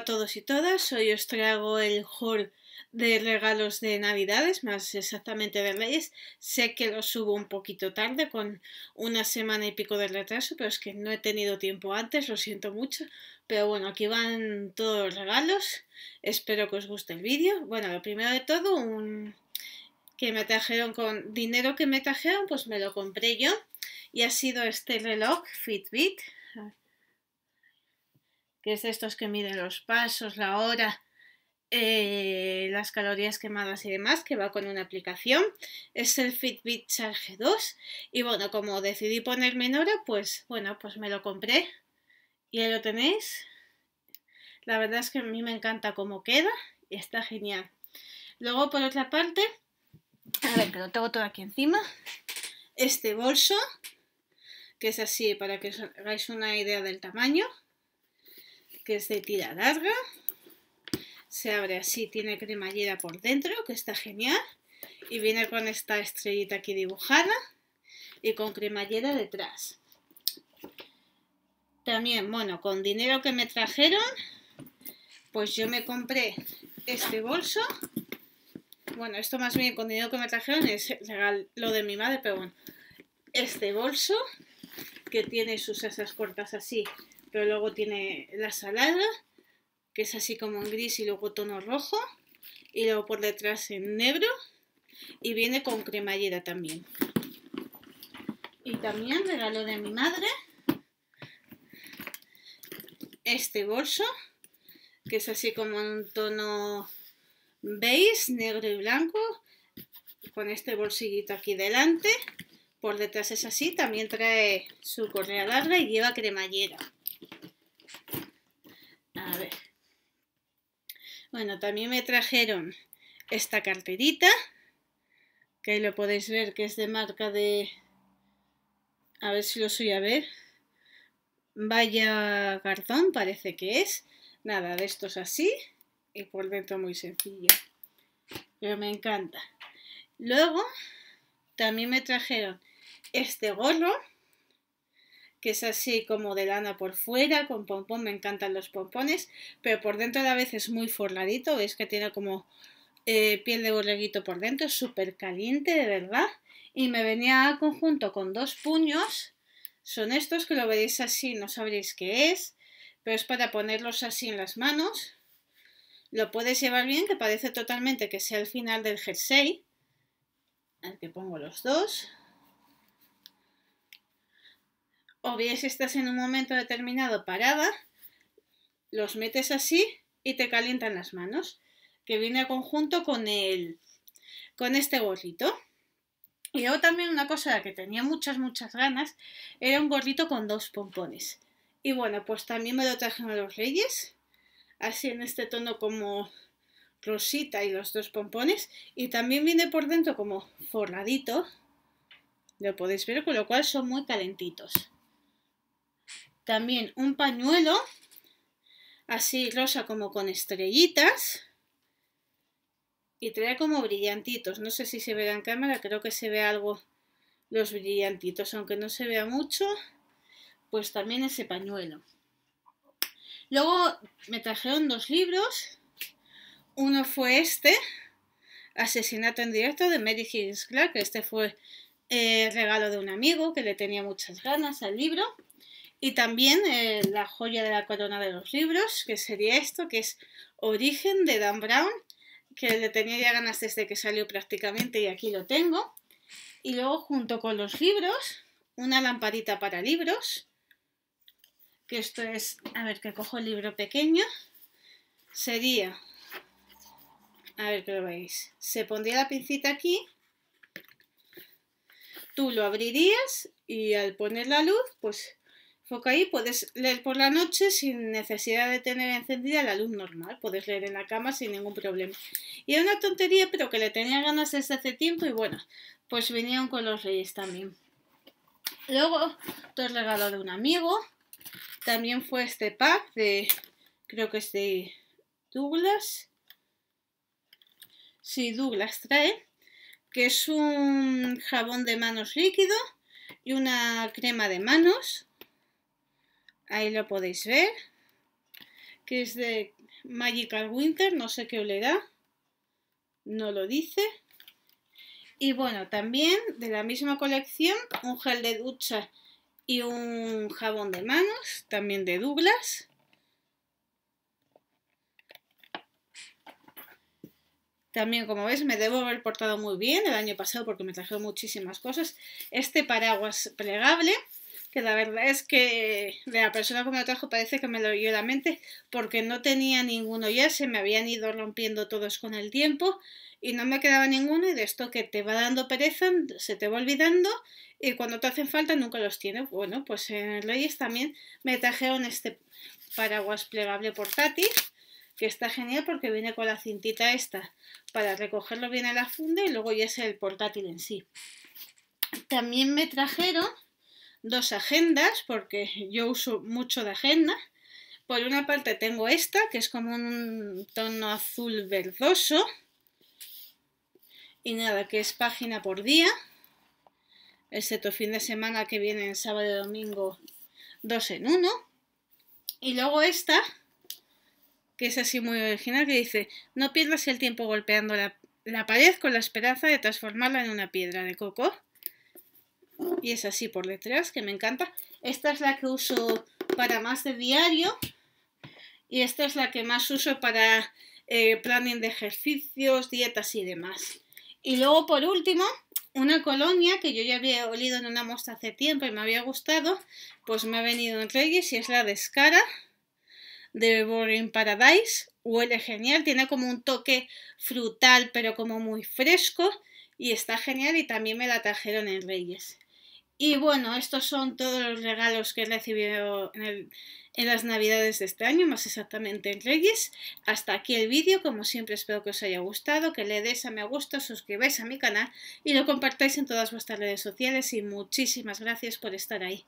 a todos y todas, hoy os traigo el haul de regalos de navidades, más exactamente de reyes. Sé que lo subo un poquito tarde, con una semana y pico de retraso, pero es que no he tenido tiempo antes, lo siento mucho. Pero bueno, aquí van todos los regalos, espero que os guste el vídeo. Bueno, lo primero de todo, un que me trajeron con dinero que me trajeron, pues me lo compré yo. Y ha sido este reloj Fitbit, que es de estos que miden los pasos, la hora, eh, las calorías quemadas y demás, que va con una aplicación. Es el Fitbit Charge 2. Y bueno, como decidí ponerme en hora, pues bueno, pues me lo compré. Y ahí lo tenéis. La verdad es que a mí me encanta cómo queda y está genial. Luego, por otra parte, a ver, que lo tengo todo aquí encima. Este bolso, que es así para que os hagáis una idea del tamaño que es de tira larga. Se abre así, tiene cremallera por dentro, que está genial. Y viene con esta estrellita aquí dibujada y con cremallera detrás. También, bueno, con dinero que me trajeron, pues yo me compré este bolso. Bueno, esto más bien con dinero que me trajeron es lo de mi madre, pero bueno. Este bolso que tiene sus asas cortas así pero luego tiene la salada, que es así como en gris y luego tono rojo, y luego por detrás en negro, y viene con cremallera también. Y también regalo de mi madre este bolso, que es así como en un tono beige, negro y blanco, con este bolsillito aquí delante. Por detrás es así, también trae su correa larga y lleva cremallera. Bueno, también me trajeron esta carterita, que ahí lo podéis ver, que es de marca de... A ver si lo soy a ver. Vaya cartón, parece que es. Nada, de estos así. Y por dentro muy sencillo. Pero me encanta. Luego, también me trajeron este gorro que es así como de lana por fuera, con pompón, me encantan los pompones, pero por dentro a la vez es muy forradito, veis que tiene como eh, piel de borreguito por dentro, súper caliente, de verdad, y me venía a conjunto con dos puños, son estos que lo veréis así, no sabréis qué es, pero es para ponerlos así en las manos, lo puedes llevar bien, que parece totalmente que sea el final del jersey, al que pongo los dos, o bien si estás en un momento determinado parada, los metes así y te calientan las manos, que viene a conjunto con el con este gorrito. Y luego también una cosa de que tenía muchas, muchas ganas, era un gorrito con dos pompones. Y bueno, pues también me lo trajeron a los reyes, así en este tono como rosita y los dos pompones. Y también viene por dentro como forradito, lo podéis ver, con lo cual son muy calentitos. También un pañuelo, así rosa como con estrellitas. Y trae como brillantitos. No sé si se ve en cámara, creo que se ve algo los brillantitos, aunque no se vea mucho. Pues también ese pañuelo. Luego me trajeron dos libros. Uno fue este, Asesinato en directo de Mary Higgins Clark. Este fue eh, regalo de un amigo que le tenía muchas ganas al libro. Y también eh, la joya de la corona de los libros, que sería esto, que es Origen de Dan Brown, que le tenía ya ganas desde que salió prácticamente y aquí lo tengo. Y luego junto con los libros, una lamparita para libros, que esto es, a ver, que cojo el libro pequeño, sería, a ver que lo veis, se pondría la pincita aquí, tú lo abrirías y al poner la luz, pues porque ahí puedes leer por la noche sin necesidad de tener encendida la luz normal. Puedes leer en la cama sin ningún problema. Y era una tontería, pero que le tenía ganas desde hace tiempo y bueno, pues venían con los reyes también. Luego, otro regalo de un amigo. También fue este pack de, creo que es de Douglas. Sí, Douglas trae, que es un jabón de manos líquido y una crema de manos Ahí lo podéis ver. Que es de Magical Winter, no sé qué da, No lo dice. Y bueno, también de la misma colección, un gel de ducha y un jabón de manos, también de Douglas. También, como veis, me debo haber portado muy bien el año pasado porque me trajeron muchísimas cosas. Este paraguas plegable que la verdad es que de eh, la persona que me lo trajo parece que me lo dio la mente porque no tenía ninguno ya, se me habían ido rompiendo todos con el tiempo y no me quedaba ninguno y de esto que te va dando pereza, se te va olvidando y cuando te hacen falta nunca los tienes. Bueno, pues en Reyes también me trajeron este paraguas plegable portátil que está genial porque viene con la cintita esta para recogerlo bien a la funda y luego ya es el portátil en sí. También me trajeron dos agendas, porque yo uso mucho de agenda. Por una parte tengo esta, que es como un tono azul verdoso. Y nada, que es página por día. Excepto fin de semana que viene en sábado y domingo dos en uno. Y luego esta, que es así muy original, que dice, no pierdas el tiempo golpeando la pared con la esperanza de transformarla en una piedra de coco. Y es así por detrás, que me encanta. Esta es la que uso para más de diario. Y esta es la que más uso para eh, planning de ejercicios, dietas y demás. Y luego, por último, una colonia que yo ya había olido en una mosta hace tiempo y me había gustado, pues me ha venido en Reyes y es la de Scara. de Boring Paradise. Huele genial, tiene como un toque frutal, pero como muy fresco y está genial y también me la trajeron en Reyes. Y bueno, estos son todos los regalos que he recibido en, las navidades de este año, más exactamente en Reyes. Hasta aquí el vídeo, como siempre espero que os haya gustado, que le des a me gusta, suscribáis a mi canal y lo compartáis en todas vuestras redes sociales y muchísimas gracias por estar ahí.